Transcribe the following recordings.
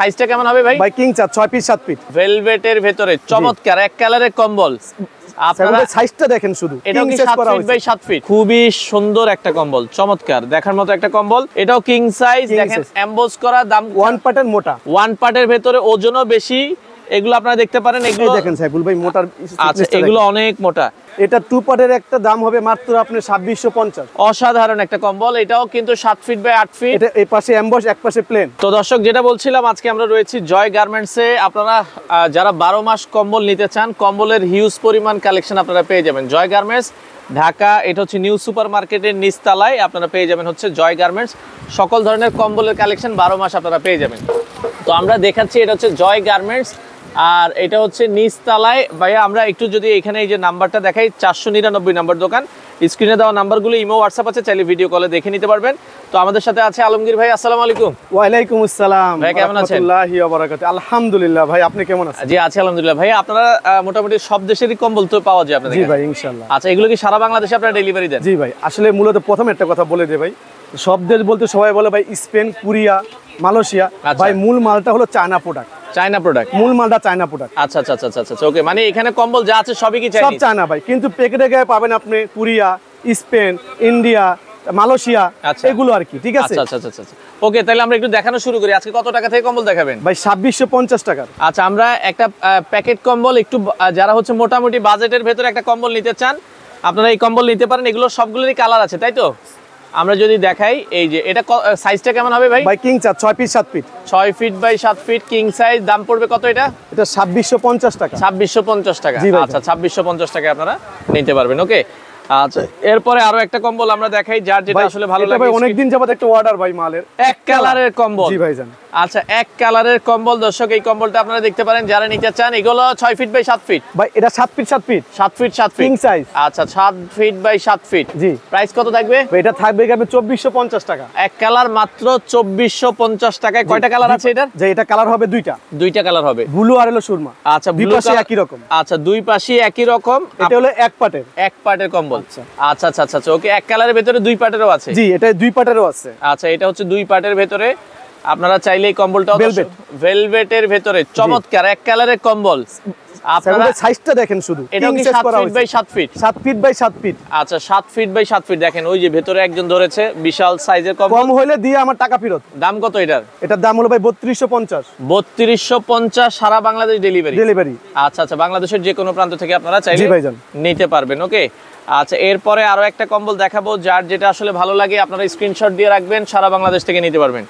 সাইজটা কেমন হবে ভাই ভাই কিং চার 6 পিস 7 পিস ভেলভেটের ভেতরে চমৎকার এক কালারের কম্বল আপনারা সাইজটা দেখেন শুধু এটাও কি 7 7 ফিট খুবই সুন্দর একটা কম্বল চমৎকার দেখার মতো একটা কম্বল এটাও কিং সাইজ দেখেন এমবোস করা দাম ওয়ান পার্টের মোটা ওয়ান পার্টের ভেতরে ওজনও বেশি এগুলো আপনারা দেখতে পারেন এগুলো দেখেন সাইফুল ভাই মোটার আচ্ছা এগুলো অনেক মোটা এটা টু পার্টের একটা দাম হবে মাত্র আপনার ছাব্বিশশো পঞ্চাশ অসাধারণ একটা কম্বল এটাও কিন্তু সাত ফিট বাই আট ফিট এই পাশে অ্যাম্বস এক পাশে প্লেন তো দর্শক যেটা বলছিলাম আজকে আমরা রয়েছি জয় গার্মেন্টসে আপনারা যারা বারো মাস কম্বল নিতে চান কম্বলের হিউজ পরিমাণ কালেকশন আপনারা পেয়ে যাবেন জয় গার্মেন্টস ঢাকা এটা হচ্ছে নিউ সুপার মার্কেটের নিস্তালায় আপনারা পেয়ে যাবেন হচ্ছে জয় গার্মেন্টস সকল ধরনের কম্বলের কালেকশন বারো মাস আপনারা পেয়ে যাবেন তো আমরা দেখাচ্ছি এটা হচ্ছে জয় গার্মেন্টস আর এটা হচ্ছে নিচতলায় ভাইয়া আমরা একটু যদি এখানে এই যে নাম্বারটা দেখাই চারশো নিরানব্বই নাম্বার দোকান স্ক্রিনে দেওয়া নাম্বারগুলো ইমো হোয়াটসঅ্যাপ আছে চাইলে ভিডিও কলে দেখে নিতে পারবেন তো আমাদের সাথে আছে আলমগীর ভাই আসসালামু আলাইকুম ওয়ালাইকুম আসসালাম ভাই কেমন আছেন আলহামদুলিল্লাহ ভাই আপনি কেমন আছেন জি আছি আলহামদুলিল্লাহ ভাই আপনারা মোটামুটি সব দেশেরই কম্বল তো পাওয়া যায় আপনাদের জি ভাই ইনশাআল্লাহ আচ্ছা এগুলো কি সারা বাংলাদেশে আপনারা ডেলিভারি দেন জি ভাই আসলে মূলত প্রথম একটা কথা বলে দে ভাই সব দেশ বলতে সবাই বলে ভাই স্পেন কোরিয়া মালয়েশিয়া আচ্ছা। ভাই মূল মালটা হলো চায়না প্রোডাক্ট চায়না প্রোডাক্ট মূল মালটা চায়না প্রোডাক্ট আচ্ছা আচ্ছা আচ্ছা আচ্ছা ওকে আচ্ছা, মানে এখানে কম্বল যা আছে সবই কি সব চায়না ভাই কিন্তু প্যাকেটে গায়ে পাবেন আপনি কোরিয়া স্পেন ইন্ডিয়া মালয়েশিয়া আচ্ছা। এগুলো আর কি ঠিক আছে আচ্ছা আচ্ছা আচ্ছা ওকে আচ্ছা। তাহলে আমরা একটু দেখানো শুরু করি আজকে কত টাকা থেকে কম্বল দেখাবেন ভাই ছাব্বিশশো পঞ্চাশ টাকা আচ্ছা আমরা একটা প্যাকেট কম্বল একটু যারা হচ্ছে মোটামুটি বাজেটের ভেতরে একটা কম্বল নিতে চান আপনারা এই কম্বল নিতে পারেন এগুলো সবগুলোরই কালার আছে তাই তো আমরা যদি দেখাই এই যে এটা সাইজটা কেমন হবে ভাই ভাই কিং চার ছয় ফিট সাত ফিট ছয় ফিট বাই সাত ফিট কিং সাইজ দাম পড়বে কত এটা এটা ছাব্বিশশো পঞ্চাশ টাকা ছাব্বিশশো পঞ্চাশ টাকা আচ্ছা ছাব্বিশশো পঞ্চাশ টাকা আপনারা নিতে পারবেন ওকে আচ্ছা এরপরে আরো একটা কম্বল আমরা দেখাই যার যেটা অনেকদিন কম্বল আচ্ছা এক কম্বল এই কম্বলটা আপনারা দেখতে পারেন যারা নিতে চান এগুলো ফিট বাই ফিট এটা ফিট ফিট ফিট আচ্ছা ফিট বাই ফিট প্রাইস কত থাকবে এটা থাকবে টাকা এক কালার মাত্র টাকায় কয়টা কালার আছে এটার যে এটা কালার হবে দুইটা দুইটা কালার হবে ব্লু আর হলো সুরমা আচ্ছা দুই পাশে একই রকম আচ্ছা দুই পাশে একই রকম এটা হলো এক পাটের এক পাটের কম্বল আচ্ছা। আচ্ছা, আচ্ছা আচ্ছা আচ্ছা ওকে এক কালারের ভেতরে দুই পার্টেরও আছে জি এটা দুই পার্টেরও আছে আচ্ছা এটা হচ্ছে দুই পার্টের ভেতরে আপনারা চাইলে এই কম্বলটা ভেলভেট ভেলভেটের ভেতরে চমৎকার এক কালারের কম্বল আপনারা সাইজটা দেখেন শুধু এটা কি 7 feet by 7 feet 7 feet by 7 feet আচ্ছা 7 ফিট বাই 7 ফিট দেখেন ওই যে ভেতরে একজন ধরেছে বিশাল সাইজের কম্বল কম হইলে দিয়ে আমার টাকা ফেরত দাম কত এটার এটার দাম হলো ভাই 3250 3250 সারা বাংলাদেশ ডেলিভারি ডেলিভারি আচ্ছা আচ্ছা বাংলাদেশের যে কোনো প্রান্ত থেকে আপনারা চাইলে নিতে পারবেন ওকে আচ্ছা এরপরে আরো একটা কম্বল দেখাবো যার যেটা আসলে ভালো লাগে আপনারা স্ক্রিনশট দিয়ে রাখবেন সারা বাংলাদেশ থেকে নিতে পারবেন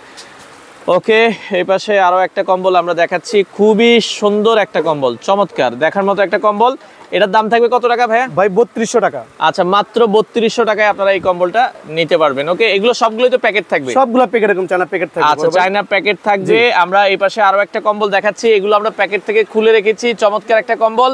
ওকে এই পাশে আরও একটা কম্বল আমরা দেখাচ্ছি খুবই সুন্দর একটা কম্বল চমৎকার দেখার মতো একটা কম্বল এটার দাম থাকবে কত টাকা ভাই ভাই বত্রিশশো টাকা আচ্ছা মাত্র বত্রিশশো টাকায় আপনারা এই কম্বলটা নিতে পারবেন ওকে এগুলো সবগুলোই তো প্যাকেট থাকবে সবগুলো প্যাকেট এরকম চায়না প্যাকেট থাকবে আচ্ছা চায়না প্যাকেট থাকবে আমরা এই পাশে আরও একটা কম্বল দেখাচ্ছি এগুলো আমরা প্যাকেট থেকে খুলে রেখেছি চমৎকার একটা কম্বল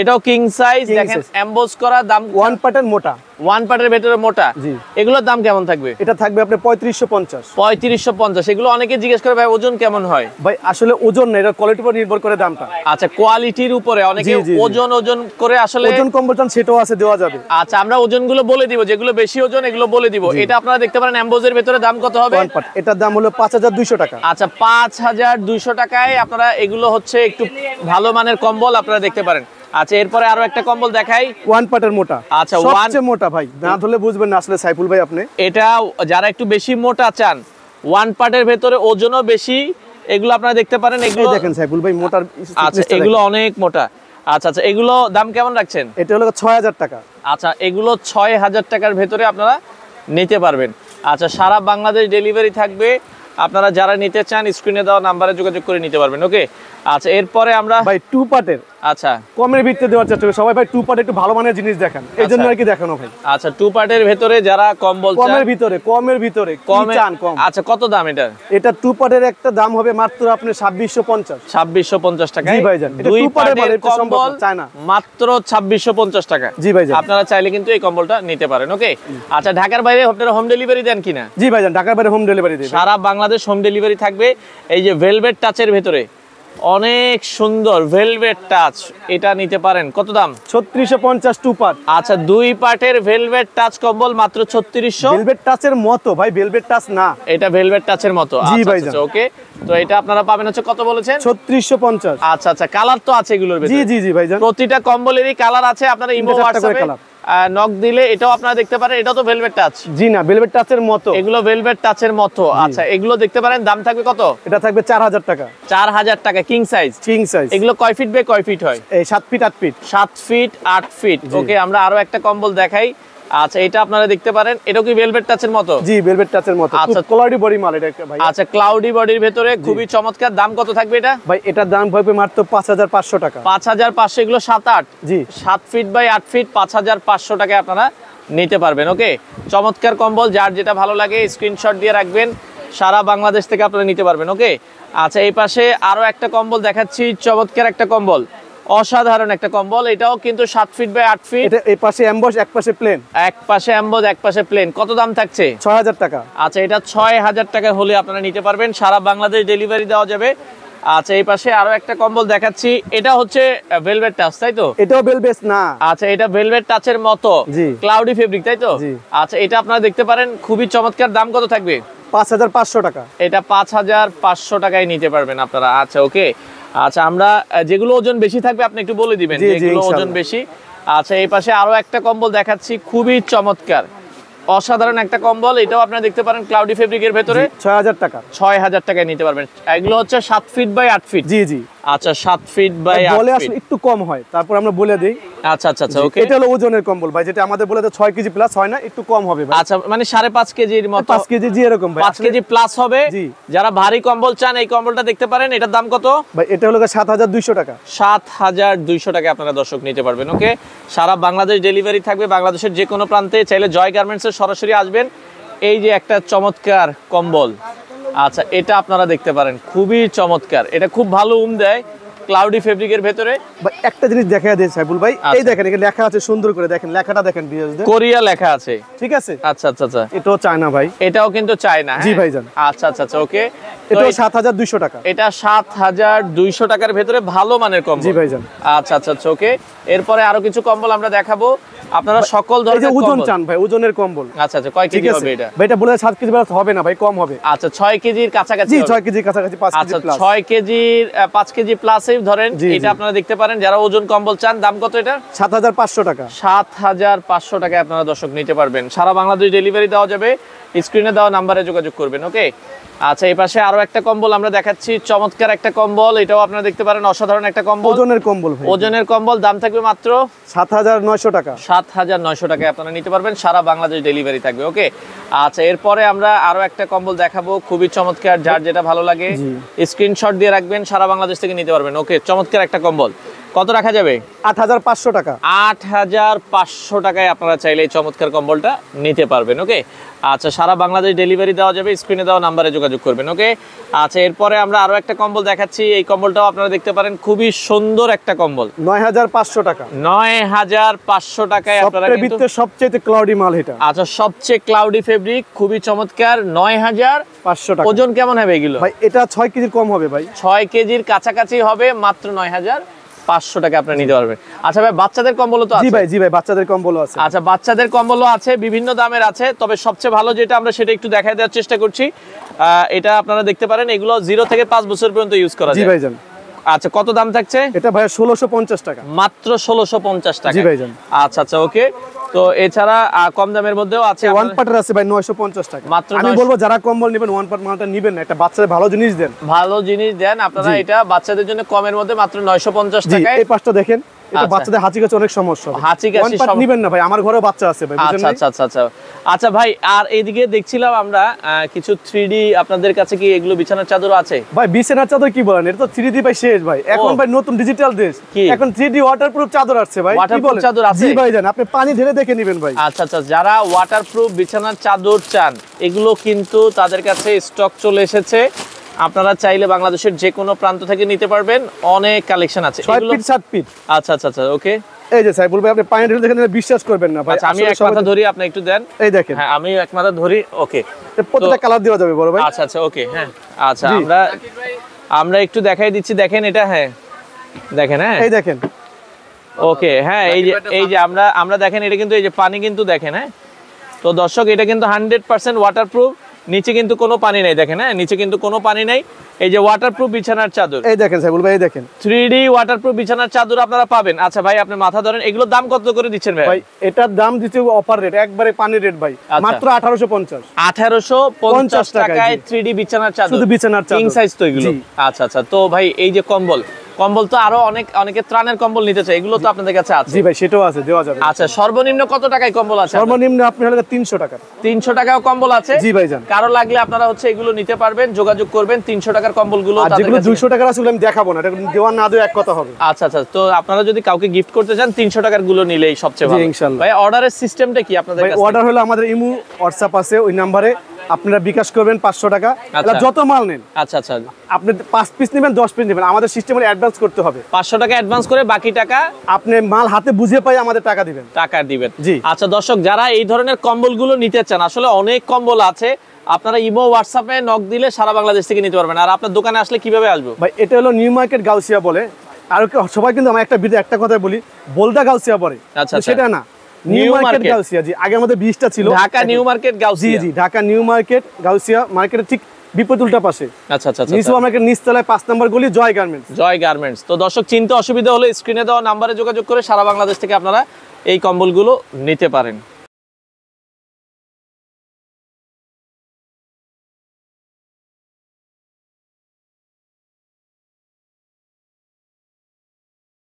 এটাও কিং সাইজ দেখেন এমবোস করা দাম ওয়ান প্যাটার্ন মোটা ওয়ান প্যাটার্ন ভেতরে মোটা জি এগুলোর দাম কেমন থাকবে এটা থাকবে আপনার 3550 3550 এগুলো অনেকে জিজ্ঞেস করে ভাই ওজন কেমন হয় ভাই আসলে ওজন না এটা কোয়ালিটির উপর নির্ভর করে দামটা আচ্ছা কোয়ালিটির উপরে অনেকে ওজন ওজন করে আসলে ওজন কম বলছেন সেটাও আছে দেওয়া যাবে আচ্ছা আমরা ওজনগুলো বলে দিব যেগুলো বেশি ওজন এগুলো বলে দিব এটা আপনারা দেখতে পারেন এমবোজের ভেতরে দাম কত হবে এটার দাম হলো 5200 টাকা আচ্ছা 5200 টাকায় আপনারা এগুলো হচ্ছে একটু ভালো মানের কম্বল আপনারা দেখতে পারেন আচ্ছা এরপরে আরো একটা কম্বল দেখাই ওয়ান পাটের মোটা আচ্ছা সবচেয়ে মোটা ভাই না ধরলে বুঝবেন না আসলে সাইফুল ভাই আপনি এটা যারা একটু বেশি মোটা চান ওয়ান পাটের ভিতরে ওজনও বেশি এগুলো আপনারা দেখতে পারেন এগুলো দেখেন সাইফুল ভাই মোটার আচ্ছা এগুলো অনেক মোটা আচ্ছা আচ্ছা এগুলো দাম কেমন রাখছেন এটা হলো 6000 টাকা আচ্ছা এগুলো 6000 টাকার ভিতরে আপনারা নিতে পারবেন আচ্ছা সারা বাংলাদেশ ডেলিভারি থাকবে আপনারা যারা নিতে চান স্ক্রিনে দেওয়া নাম্বারে যোগাযোগ করে নিতে পারবেন ওকে আচ্ছা এরপরে আমরা ভাই টু পার্টের আচ্ছা কমের ভিত্তিতে দেওয়ার চেষ্টা করি সবাই ভাই টু পার্ট একটু ভালো মানের জিনিস দেখেন এই আচ্ছা। জন্য আর কি দেখানো ভাই আচ্ছা টু পার্টের ভিতরে যারা কম বলছে কমের ভিতরে কমের ভিতরে কম চান কম আচ্ছা কত দাম এটা এটা টু পার্টের একটা দাম হবে মাত্র আপনি 2650 2650 টাকা জি ভাইজান এটা টু পার্টের মানে সম্ভব চায় না মাত্র 2650 টাকা জি ভাই জান আপনারা চাইলে কিন্তু এই কম্বলটা নিতে পারেন ওকে আচ্ছা ঢাকার বাইরে আপনারা হোম ডেলিভারি দেন কিনা জি ভাই জান ঢাকার বাইরে হোম ডেলিভারি দেন সারা বাংলাদেশ হোম ডেলিভারি থাকবে এই যে ভেলভেট টাচের ভিতরে অনেক সুন্দর ভেলভেট টাচ এটা নিতে পারেন কত দাম ছত্রিশশো পঞ্চাশ টু পার্ট আচ্ছা দুই পার্টের ভেলভেট টাচ কম্বল মাত্র ছত্রিশশো ভেলভেট টাচের মতো ভাই ভেলভেট টাচ না এটা ভেলভেট টাচের মতো ওকে আচ্ছা, আচ্ছা, আচ্ছা, তো এটা আপনারা পাবেন হচ্ছে কত বলেছেন ছত্রিশশো পঞ্চাশ আচ্ছা আচ্ছা কালার তো আছে এগুলোর জি জি জি ভাই প্রতিটা কম্বলেরই কালার আছে আপনারা ইমো হোয়াটসঅ্যাপে নক দিলে এটাও আপনারা দেখতে পারেন এটা তো ভেলভেট টাচ জি না ভেলভেট টাচের মতো এগুলো ভেলভেট টাচের মতো আচ্ছা এগুলো দেখতে পারেন দাম থাকবে কত এটা থাকবে 4000 টাকা 4000 টাকা কিং সাইজ কিং সাইজ এগুলো কয় ফিট বে কয় ফিট হয় এই 7 feet 8 feet 7 feet 8 feet okay আমরা আরো একটা কম্বল দেখাই আচ্ছা এটা আপনারা দেখতে পারেন এটা কি ভেলভেট টাচের মতো জি ভেলভেট টাচের মতো আচ্ছা ক্লাউডি বডি মাল এটা ভাই আচ্ছা ক্লাউডি বডির ভিতরে খুবই চমৎকার দাম কত থাকবে এটা ভাই এটার দাম হবে মাত্র 5500 টাকা 5500 এগুলো 7 8 জি 7 ফিট বাই 8 ফিট 5500 টাকায় আপনারা নিতে পারবেন ওকে চমৎকার কম্বল যার যেটা ভালো লাগে স্ক্রিনশট দিয়ে রাখবেন সারা বাংলাদেশ থেকে আপনারা নিতে পারবেন ওকে আচ্ছা এই পাশে আরো একটা কম্বল দেখাচ্ছি চমৎকার একটা কম্বল অসাধারণ একটা কম্বল এটাও কিন্তু সাত ফিট বাই আট ফিট এই পাশে অ্যাম্বস এক পাশে প্লেন এক পাশে অ্যাম্বস এক পাশে প্লেন কত দাম থাকছে ছয় হাজার টাকা আচ্ছা এটা ছয় হাজার টাকা হলে আপনারা নিতে পারবেন সারা বাংলাদেশ ডেলিভারি দেওয়া যাবে আচ্ছা এই পাশে আরো একটা কম্বল দেখাচ্ছি এটা হচ্ছে ভেলভেট টাচ তাই তো এটাও ভেলভেট না আচ্ছা এটা ভেলভেট টাচের মতো ক্লাউডি ফেব্রিক তাই তো আচ্ছা এটা আপনারা দেখতে পারেন খুবই চমৎকার দাম কত থাকবে পাঁচ হাজার পাঁচশো টাকা এটা পাঁচ হাজার পাঁচশো টাকায় নিতে পারবেন আপনারা আচ্ছা ওকে আচ্ছা আমরা যেগুলো ওজন বেশি থাকবে আপনি একটু বলে দিবেন যেগুলো ওজন বেশি আচ্ছা এই পাশে আরো একটা কম্বল দেখাচ্ছি খুবই চমৎকার অসাধারণ একটা কম্বল এটাও আপনারা দেখতে পারেন ক্লাউডি ফেব্রিকের ভেতরে ছয় হাজার টাকা ছয় হাজার টাকায় নিতে পারবেন এগুলো হচ্ছে সাত ফিট বাই আট ফিট জি জি আচ্ছা 7 ফিট বাই 8 বলে আসলে একটু কম হয় তারপর আমরা বলে দেই আচ্ছা আচ্ছা আচ্ছা ওকে এটা হলো ওজনের কম্বল ভাই যেটা আমাদের বলে 6 কেজি প্লাস হয় না একটু কম হবে ভাই আচ্ছা মানে 5.5 কেজির মত 5 কেজি জি এরকম ভাই 5 কেজি প্লাস হবে যারা ভারী কম্বল চান এই কম্বলটা দেখতে পারেন এটার দাম কত ভাই এটা হলো 7200 টাকা 7200 টাকা আপনারা দর্শক নিতে পারবেন ওকে সারা বাংলাদেশ ডেলিভারি থাকবে বাংলাদেশের যে কোনো প্রান্তে চাইলে জয় গার্মেন্টসে সরাসরি আসবেন এই যে একটা চমৎকার কম্বল আচ্ছা এটা আপনারা দেখতে পারেন খুবই চমৎকার এটা খুব ভালো উম দেয় ক্লাউডি ফেব্রিকের ভেতরে একটা জিনিস দেখা দেয় সাইফুল ভাই এই আচ্ছা। দেখেন এখানে লেখা আছে সুন্দর করে দেখেন লেখাটা দেখেন কোরিয়া লেখা আছে ঠিক আছে আচ্ছা আচ্ছা আচ্ছা এটাও চায়না ভাই এটাও কিন্তু চায়না জি হ্যাঁ। ভাইজান আচ্ছা আচ্ছা আচ্ছা ওকে এটা টাকার ভেতরে ভালো মানের কম্বল আচ্ছা আচ্ছা আচ্ছা ওকে এরপরে আরো কিছু কম্বল আমরা দেখাবো আপনারা সকল ধরনের ওজন চান ভাই ওজনের কম্বল আচ্ছা আচ্ছা কয় কেজি হবে এটা ভাই এটা বলে 7 কেজি প্লাস হবে না ভাই কম হবে আচ্ছা 6 কেজির কাছাকাছি জি 6 কেজির কাছাকাছি 5 কেজি প্লাস আচ্ছা 6 কেজির 5 কেজি প্লাসই ধরেন এটা আপনারা দেখতে পারেন যারা ওজন কম্বল চান দাম কত এটা 7500 টাকা 7500 টাকায় আপনারা দর্শক নিতে পারবেন সারা বাংলাদেশ ডেলিভারি দেওয়া যাবে স্ক্রিনে দেওয়া নম্বরে যোগাযোগ করবেন ওকে আচ্ছা এই পাশে আরো একটা কম্বল আমরা দেখাচ্ছি চমৎকার একটা কম্বল এটাও আপনারা দেখতে পারেন অসাধারণ একটা কম্বল ওজনের কম্বল ওজনের কম্বল দাম থাকবে মাত্র সাত হাজার নয়শো টাকা সাত হাজার নয়শো টাকায় আপনারা নিতে পারবেন সারা বাংলাদেশ ডেলিভারি থাকবে ওকে আচ্ছা এরপরে আমরা আরো একটা কম্বল দেখাবো খুবই চমৎকার যার যেটা ভালো লাগে স্ক্রিনশট দিয়ে রাখবেন সারা বাংলাদেশ থেকে নিতে পারবেন ওকে চমৎকার একটা কম্বল কত রাখা যাবে আট হাজার পাঁচশো টাকা আট হাজার পাঁচশো টাকায় আপনারা চাইলে এই চমৎকার কম্বলটা নিতে পারবেন ওকে আচ্ছা সারা বাংলাদেশ ডেলিভারি দেওয়া যাবে স্ক্রিনে দেওয়া নাম্বারে যোগাযোগ করবেন ওকে আচ্ছা এরপরে আমরা আরো একটা কম্বল দেখাচ্ছি এই কম্বলটাও আপনারা দেখতে পারেন খুবই সুন্দর একটা কম্বল নয় হাজার পাঁচশো টাকা নয় হাজার পাঁচশো টাকায় আপনারা সবচেয়ে ক্লাউডি মাল এটা আচ্ছা সবচেয়ে ক্লাউডি ফেব্রিক খুবই চমৎকার নয় হাজার পাঁচশো টাকা ওজন কেমন হবে এগুলো ভাই এটা ছয় কেজির কম হবে ভাই ছয় কেজির কাছাকাছি হবে মাত্র নয় হাজার পাঁচশো টাকা আপনি নিতে পারবেন আচ্ছা ভাই বাচ্চাদের কম্বলও তো জি ভাই জি ভাই বাচ্চাদের কম্বলও আছে আচ্ছা বাচ্চাদের কম্বলও আছে বিভিন্ন দামের আছে তবে সবচেয়ে ভালো যেটা আমরা সেটা একটু দেখায় দেওয়ার চেষ্টা করছি এটা আপনারা দেখতে পারেন এগুলো জিরো থেকে পাঁচ বছর পর্যন্ত ইউজ করা যায় জি ভাই জান আচ্ছা কত দাম থাকছে এটা ভাই 1650 টাকা মাত্র 1650 টাকা জি ভাই আচ্ছা আচ্ছা ওকে তো এছাড়া কম দামের মধ্যেও আছে ওয়ান পার্টের আছে ভাই টাকা মাত্র আমি বলবো যারা কম্বল নেবেন ওয়ান পার্ট মালটা নেবেন না একটা বাচ্চাদের ভালো জিনিস দেন ভালো জিনিস দেন আপনারা এটা বাচ্চাদের জন্য কমের মধ্যে মাত্র 950 টাকায় এই পাশটা দেখেন আপনাদের কাছে কি এগুলো বিছানার চাদর আছে ভাই বিছানার চাদর কি বলেন এটা ভাই শেষ ভাই এখন ভাই নতুন ডিজিটাল দেশ এখন ওয়াটারপ্রুফ চাদর ভাই চাদর আছে ভাই আপনি পানি ধরে দেখে নেবেন ভাই আচ্ছা আচ্ছা যারা ওয়াটারপ্রুফ বিছানার চাদর চান এগুলো কিন্তু তাদের কাছে স্টক চলে এসেছে আপনারা চাইলে বাংলাদেশের যে কোনো প্রান্ত থেকে নিতে পারবেন অনেক কালেকশন আছে আচ্ছা আচ্ছা আচ্ছা ওকে এই যে ভাই আপনি পায়ের ঢিল দেখেন বিশ্বাস করবেন না ভাই আচ্ছা, আমি এক মাথা ধরি আপনি একটু দেন এই দেখেন হ্যাঁ আমি এক মাথা ধরি ওকে প্রত্যেকটা কালার দেওয়া যাবে বড় ভাই আচ্ছা আচ্ছা ওকে হ্যাঁ আচ্ছা আমরা আমরা একটু দেখাই দিচ্ছি দেখেন এটা হ্যাঁ দেখেন হ্যাঁ এই দেখেন ওকে হ্যাঁ এই যে এই যে আমরা আমরা দেখেন এটা কিন্তু এই যে পানি কিন্তু দেখেন হ্যাঁ তো দর্শক এটা কিন্তু হান্ড্রেড পার্সেন্ট ওয়াটারপ্রুফ নিচে কিন্তু কোনো পানি নেই দেখেন হ্যাঁ নিচে কিন্তু কোনো পানি নেই এই যে ওয়াটারপ্রুফ বিছানার চাদর এই দেখেন সাইবুল ভাই দেখেন থ্রি 3D ওয়াটারপ্রুফ বিছানার চাদর আপনারা পাবেন আচ্ছা ভাই আপনি মাথা ধরেন এগুলোর দাম কত করে দিচ্ছেন ভাই এটার দাম দিতে অফার রেট একবারে পানি রেট ভাই আচ্ছা। মাত্র আঠারোশো পঞ্চাশ আঠারোশো পঞ্চাশ টাকায় থ্রি ডি বিছানার চাদর বিছানার চাদর কিং সাইজ তো এগুলো আচ্ছা আচ্ছা তো ভাই এই যে কম্বল কম্বল তো আরো অনেক অনেকে ত্রাণের কম্বল নিতে চাই এগুলো তো আপনাদের কাছে আছে জি ভাই সেটাও আছে দেওয়া যাবে আচ্ছা সর্বনিম্ন কত টাকায় কম্বল আছে সর্বনিম্ন আপনি হলো 300 টাকা 300 টাকাও কম্বল আছে জি ভাই জান কারো লাগলে আপনারা হচ্ছে এগুলো নিতে পারবেন যোগাযোগ করবেন 300 টাকার কম্বলগুলো আর যেগুলো 200 টাকার আছে আমি দেখাবো না এটা দেওয়া না দেওয়া এক কথা হবে আচ্ছা আচ্ছা তো আপনারা যদি কাউকে গিফট করতে চান 300 টাকার গুলো নিলেই সবচেয়ে ভালো ইনশাআল্লাহ ভাই অর্ডারের সিস্টেমটা কি আপনাদের কাছে অর্ডার হলো আমাদের ইমু WhatsApp আছে ওই নম্বরে আপনারা বিকাশ করবেন পাঁচশো টাকা আচ্ছা। যত মাল নেন আচ্ছা আচ্ছা আপনি পাঁচ পিস নেবেন দশ পিস নেবেন আমাদের সিস্টেমে অ্যাডভান্স করতে হবে পাঁচশো টাকা অ্যাডভান্স করে বাকি টাকা আপনি মাল হাতে বুঝে পাই আমাদের টাকা দিবেন টাকা দিবেন জি আচ্ছা দর্শক যারা এই ধরনের কম্বলগুলো নিতে চান আসলে অনেক কম্বল আছে আপনারা ইমো হোয়াটসঅ্যাপে নক দিলে সারা বাংলাদেশ থেকে নিতে পারবেন আর আপনার দোকানে আসলে কিভাবে আসবো ভাই এটা হলো নিউ মার্কেট গাউসিয়া বলে আর সবাই কিন্তু আমার একটা একটা কথা বলি বোলদা গাউসিয়া আচ্ছা, পরে আচ্ছা। সেটা না নিউ ছিল Dhaka New Market Dhaka New Market Gausia মার্কেটের ঠিক উল্টা পাশে আচ্ছা আচ্ছা, আচ্ছা, আচ্ছা। পাঁচ নম্বর জয় জয় তো দর্শক অসুবিধা হলে স্ক্রিনে দেওয়া নাম্বারে যোগাযোগ করে সারা বাংলাদেশ থেকে আপনারা এই কম্বলগুলো নিতে পারেন